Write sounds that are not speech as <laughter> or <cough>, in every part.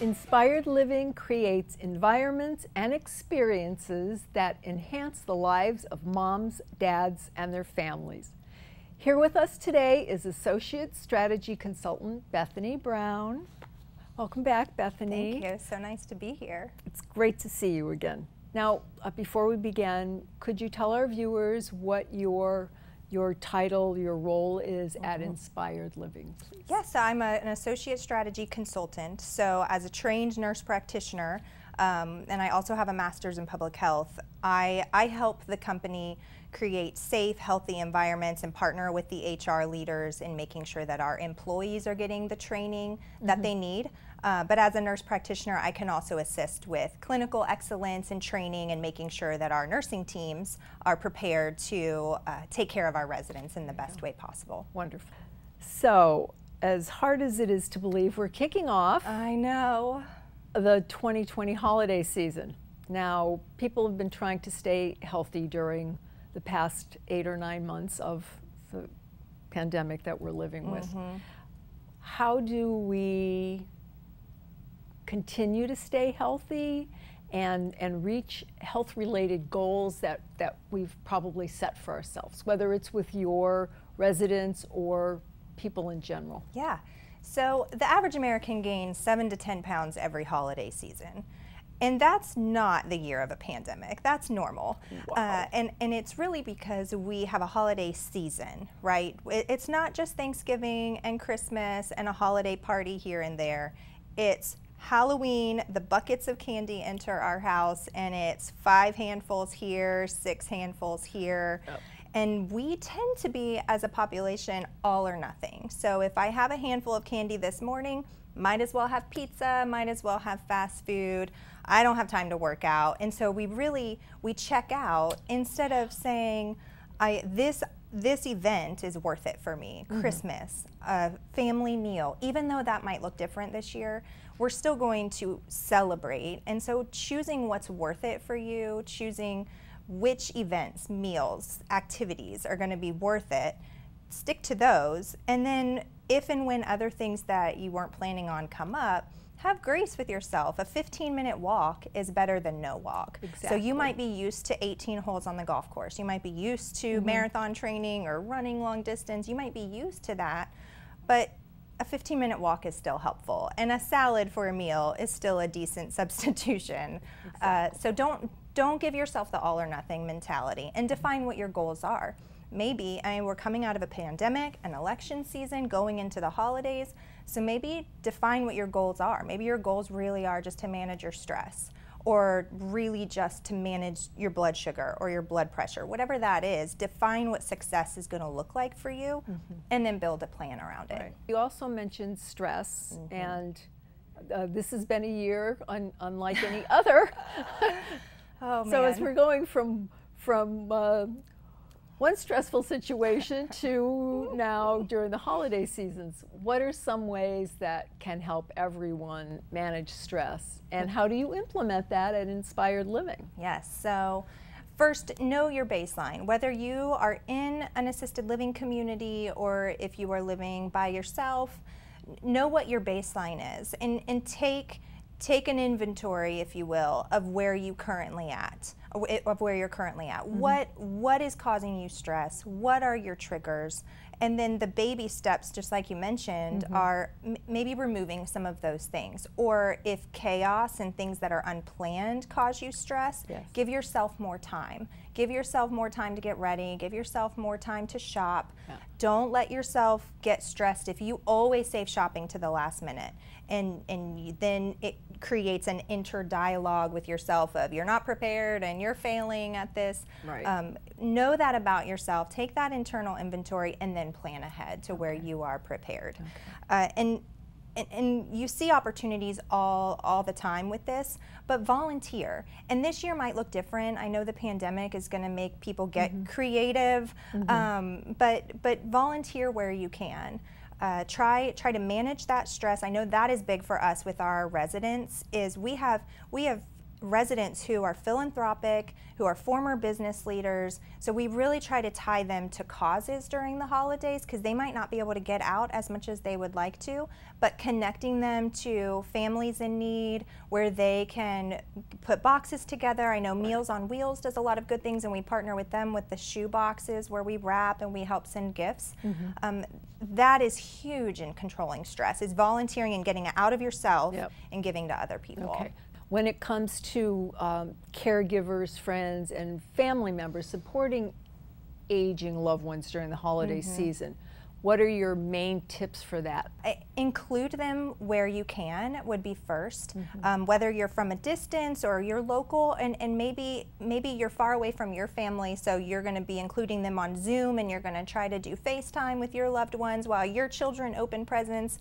Inspired living creates environments and experiences that enhance the lives of moms, dads, and their families. Here with us today is Associate Strategy Consultant Bethany Brown. Welcome back, Bethany. Thank you. So nice to be here. It's great to see you again. Now, uh, before we begin, could you tell our viewers what your your title, your role is mm -hmm. at mm-hmm. Inspired Living, please. Yes, I'm a, an associate strategy consultant. So, as a trained nurse practitioner, um, and I also have a master's in public health, I, I help the company create safe, healthy environments and partner with the HR leaders in making sure that our employees are getting the training mm -hmm. that mm-hmm. they need, uh, but as a nurse practitioner, I can also assist with clinical excellence and training and making sure that our nursing teams are prepared to uh, take care of our residents in the best way possible. Wonderful. So, as hard as it is to believe, we're kicking off. I know. The 2020 holiday season. Now, people have been trying to stay healthy during the past eight or nine months of the pandemic that we're living with. Mm -hmm. How do we continue to stay healthy and, and reach health related goals that, that we've probably set for ourselves, whether it's with your residents or people in general. Yeah. So the average American gains seven to 10 pounds every holiday season. And that's not the year of a pandemic. That's normal. Wow. Uh, and, and it's really because we have a holiday season, right? It's not just Thanksgiving and Christmas and a holiday party here and there. It's Halloween, the buckets of candy enter our house, and it's five handfuls here, six handfuls here. Oh. And we tend to be, as a population, all or nothing. So if I have a handful of candy this morning, might as well have pizza, might as well have fast food. I don't have time to work out. And so we really, we check out instead of saying, I, this this event is worth it for me. Mm -hmm. Christmas, a family meal, even though that might look different this year, we're still going to celebrate. And so choosing what's worth it for you, choosing which events, meals, activities are going to be worth it, stick to those. And then if and when other things that you weren't planning on come up, have grace with yourself. A 15 minute walk is better than no walk. Exactly. So you might be used to 18 holes on the golf course. You might be used to mm -hmm. marathon training or running long distance. You might be used to that. But a 15 minute walk is still helpful. And a salad for a meal is still a decent <laughs> substitution. Uh, exactly. Uh, so don't, don't give yourself the all or nothing mentality and define what your goals are. Maybe, I mean, we're coming out of a pandemic, an election season, going into the holidays. So maybe define what your goals are. Maybe your goals really are just to manage your stress or really just to manage your blood sugar or your blood pressure, whatever that is, define what success is going to look like for you mm -hmm. and then build a plan around it. Right. You also mentioned stress mm -hmm. and uh, this has been a year un unlike any other. <laughs> oh, <laughs> so as we're going from from uh, one stressful situation to now during the holiday seasons. What are some ways that can help everyone manage stress? And how do you implement that at Inspired Living? Yes. So, First, know your baseline. Whether you are in an assisted living community or if you are living by yourself, know what your baseline is and, and take take an inventory, if you will, of where you currently at, of where you're currently at. Mm -hmm. What what is causing you stress? What are your triggers? And then the baby steps, just like you mentioned, mm -hmm. are maybe removing some of those things. Or if chaos and things that are unplanned cause you stress, yes. give yourself more time. Give yourself more time to get ready. Give yourself more time to shop. Yeah. Don't let yourself get stressed if you always save shopping to the last minute. And, and you, then it creates an inter dialogue with yourself of you're not prepared and you're failing at this. Right. Um, know that about yourself. Take that internal inventory and then and plan ahead to where you are prepared. Okay. Uh, and, and, and you see opportunities all, all the time with this, but volunteer. And this year might look different. I know the pandemic is going to make people get mm -hmm. creative, mm -hmm. um, but, but volunteer where you can. Uh, try try to manage that stress. I know that is big for us with our residents. Is we have we have residents who are philanthropic, who are former business leaders. So we really try to tie them to causes during the holidays because they might not be able to get out as much as they would like to, but connecting them to families in need where they can put boxes together. I know Meals on Wheels does a lot of good things and we partner with them with the shoe boxes where we wrap and we help send gifts. Mm -hmm. um, that is huge in controlling stress is volunteering and getting out of yourself yep. and giving to other people. Okay when it comes to um, caregivers, friends, and family members supporting aging loved ones during the holiday mm -hmm. season. What are your main tips for that? I include them where you can would be 1st mm -hmm. um, whether you're from a distance or you're local, and, and maybe maybe you're far away from your family, so you're going to be including them on Zoom, and you're going to try to do FaceTime with your loved ones while your children open presents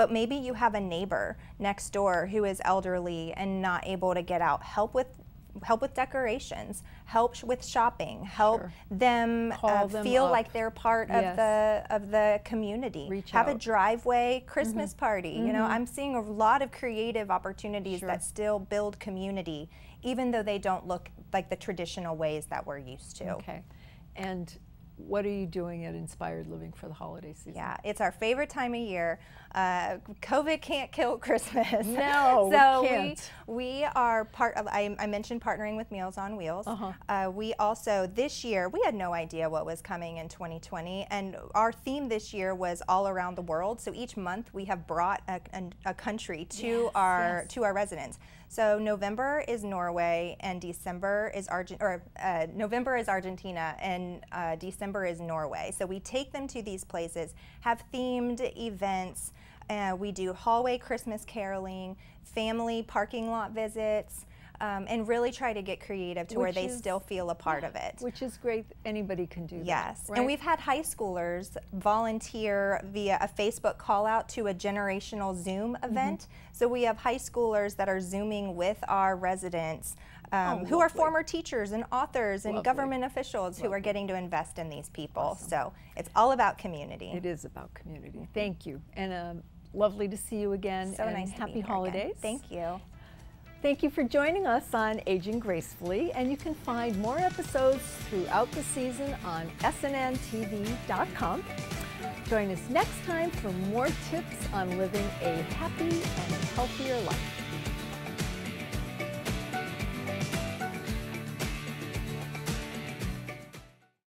but maybe you have a neighbor next door who is elderly and not able to get out help with help with decorations, help with shopping, help sure. them, uh, them, feel up. like they're part yes. of the of the community. Reach Have out. a driveway Christmas mm -hmm. party. Mm -hmm. You know, mm-hmm. I'm seeing a lot of creative opportunities sure. that still build community, even though they don't look like the traditional ways that we're used to. Okay, and what are you doing at Inspired Living for the holiday season? Yeah, it's our favorite time of year. Uh, COVID can't kill <laughs> Christmas. No, <laughs> so we can't. We, we are part of, I, I, mentioned partnering with Meals on Wheels. Uh -huh. uh, we also, this year, we had no idea what was coming in 2020, and our theme this year was all around the world. So each month we have brought a, a, a country to yes, our yes. to our residents. So November is Norway, and December is Argent, or uh, November is Argentina, and uh, December is Norway. So we take them to these places, have themed events. Uh, we do hallway Christmas caroling, family parking lot visits. Um, and really try to get creative to which where they is, still feel a part yeah, of it. Which is great. Anybody can do yes. that. Yes. Right? And we've had high schoolers volunteer via a Facebook call out to a generational Zoom mm-hmm. event. Mm -hmm. So we have high schoolers that are Zooming with our residents um, oh, who are former teachers and authors and lovely. government officials lovely. who are getting to invest in these people. Awesome. So it's all about community. It is about community. Thank you. And um, lovely to see you again. So nice Happy holidays. Thank you. Thank you for joining us on Aging Gracefully, and you can find more episodes throughout the season on SNNTV.com. Join us next time for more tips on living a happy and healthier life.